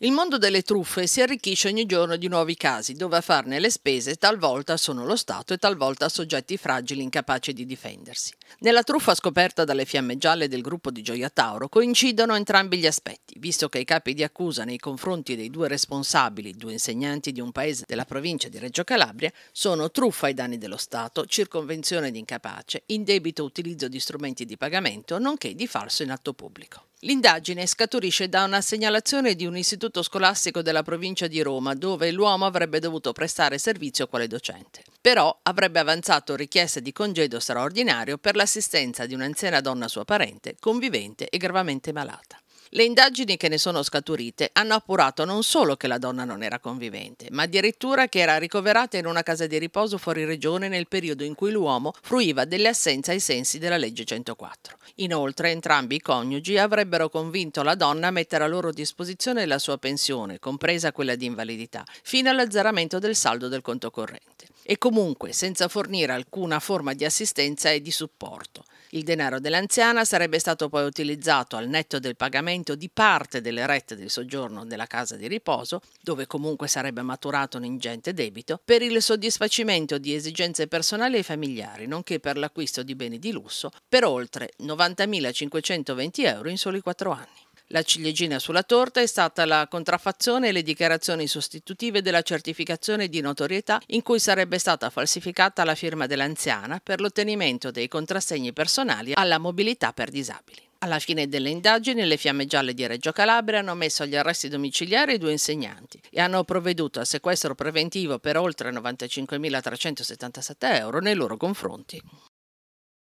Il mondo delle truffe si arricchisce ogni giorno di nuovi casi, dove a farne le spese talvolta sono lo Stato e talvolta soggetti fragili incapaci di difendersi. Nella truffa scoperta dalle fiamme gialle del gruppo di Gioia Tauro coincidono entrambi gli aspetti, visto che i capi di accusa nei confronti dei due responsabili, due insegnanti di un paese della provincia di Reggio Calabria, sono truffa ai danni dello Stato, circonvenzione di incapace, indebito utilizzo di strumenti di pagamento, nonché di falso in atto pubblico. L'indagine scaturisce da una segnalazione di un istituto scolastico della provincia di Roma dove l'uomo avrebbe dovuto prestare servizio quale docente. Però avrebbe avanzato richieste di congedo straordinario per l'assistenza di un'anziana donna sua parente, convivente e gravemente malata. Le indagini che ne sono scaturite hanno appurato non solo che la donna non era convivente, ma addirittura che era ricoverata in una casa di riposo fuori regione nel periodo in cui l'uomo fruiva delle assenze ai sensi della legge 104. Inoltre entrambi i coniugi avrebbero convinto la donna a mettere a loro disposizione la sua pensione, compresa quella di invalidità, fino all'azzeramento del saldo del conto corrente e comunque senza fornire alcuna forma di assistenza e di supporto. Il denaro dell'anziana sarebbe stato poi utilizzato al netto del pagamento di parte delle rette del soggiorno della casa di riposo, dove comunque sarebbe maturato un ingente debito, per il soddisfacimento di esigenze personali e familiari, nonché per l'acquisto di beni di lusso, per oltre 90.520 euro in soli quattro anni. La ciliegina sulla torta è stata la contraffazione e le dichiarazioni sostitutive della certificazione di notorietà in cui sarebbe stata falsificata la firma dell'anziana per l'ottenimento dei contrassegni personali alla mobilità per disabili. Alla fine delle indagini, le Fiamme Gialle di Reggio Calabria hanno messo agli arresti domiciliari i due insegnanti e hanno provveduto al sequestro preventivo per oltre 95.377 euro nei loro confronti.